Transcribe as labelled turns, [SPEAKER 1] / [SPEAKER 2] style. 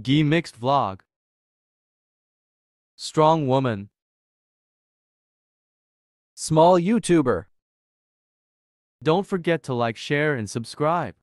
[SPEAKER 1] Gee Mixed Vlog Strong Woman Small YouTuber Don't forget to like, share, and subscribe.